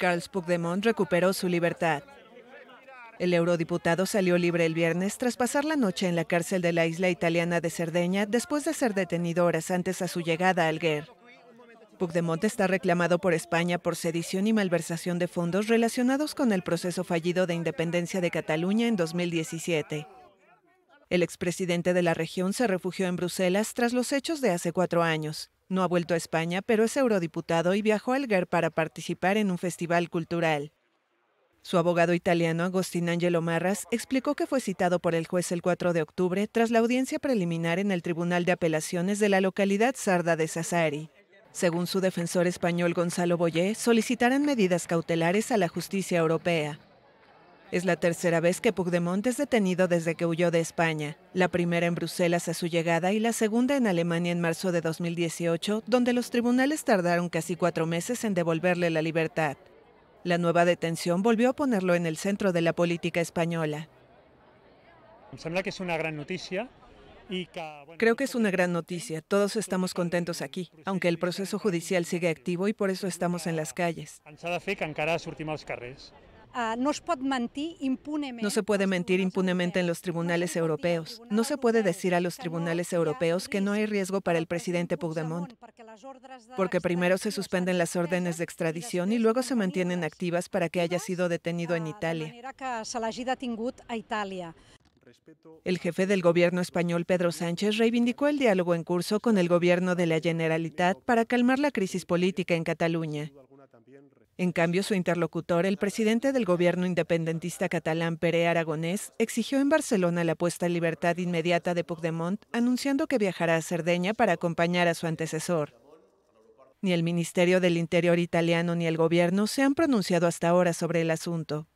Carles Puigdemont recuperó su libertad. El eurodiputado salió libre el viernes tras pasar la noche en la cárcel de la isla italiana de Cerdeña después de ser detenido horas antes a su llegada al guerre Puigdemont está reclamado por España por sedición y malversación de fondos relacionados con el proceso fallido de independencia de Cataluña en 2017. El expresidente de la región se refugió en Bruselas tras los hechos de hace cuatro años no ha vuelto a España, pero es eurodiputado y viajó a GER para participar en un festival cultural. Su abogado italiano, Agostín Angelo Marras, explicó que fue citado por el juez el 4 de octubre tras la audiencia preliminar en el Tribunal de Apelaciones de la localidad sarda de Sassari. Según su defensor español Gonzalo Boyé, solicitarán medidas cautelares a la justicia europea. Es la tercera vez que pugdemont es detenido desde que huyó de España, la primera en Bruselas a su llegada y la segunda en Alemania en marzo de 2018, donde los tribunales tardaron casi cuatro meses en devolverle la libertad. La nueva detención volvió a ponerlo en el centro de la política española. que es una gran noticia, Creo que es una gran noticia. Todos estamos contentos aquí, aunque el proceso judicial sigue activo y por eso estamos en las calles. Ah, no se puede mentir impunemente en los tribunales europeos. No se puede decir a los tribunales europeos que no hay riesgo para el presidente Puigdemont, porque primero se suspenden las órdenes de extradición y luego se mantienen activas para que haya sido detenido en Italia. El jefe del gobierno español, Pedro Sánchez, reivindicó el diálogo en curso con el gobierno de la Generalitat para calmar la crisis política en Cataluña. En cambio, su interlocutor, el presidente del gobierno independentista catalán Pere Aragonés, exigió en Barcelona la puesta en libertad inmediata de Puigdemont, anunciando que viajará a Cerdeña para acompañar a su antecesor. Ni el Ministerio del Interior italiano ni el gobierno se han pronunciado hasta ahora sobre el asunto.